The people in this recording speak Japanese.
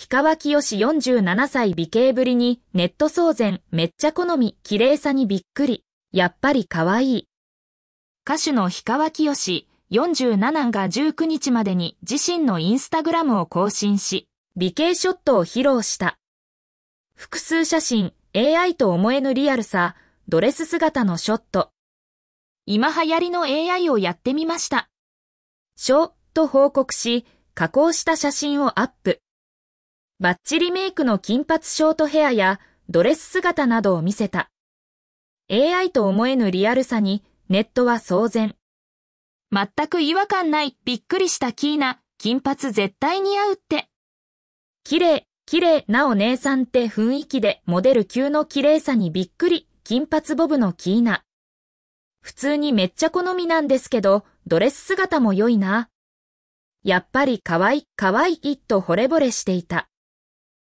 氷川清四し47歳美形ぶりに、ネット騒然、めっちゃ好み、綺麗さにびっくり。やっぱり可愛い。歌手の氷川清四し47が19日までに自身のインスタグラムを更新し、美形ショットを披露した。複数写真、AI と思えぬリアルさ、ドレス姿のショット。今流行りの AI をやってみました。書と報告し、加工した写真をアップ。バッチリメイクの金髪ショートヘアやドレス姿などを見せた。AI と思えぬリアルさにネットは騒然。全く違和感ないびっくりしたキーナ、金髪絶対似合うって。綺麗、綺麗なお姉さんって雰囲気でモデル級の綺麗さにびっくり、金髪ボブのキーナ。普通にめっちゃ好みなんですけど、ドレス姿も良いな。やっぱり可愛い、可愛いと惚れ惚れしていた。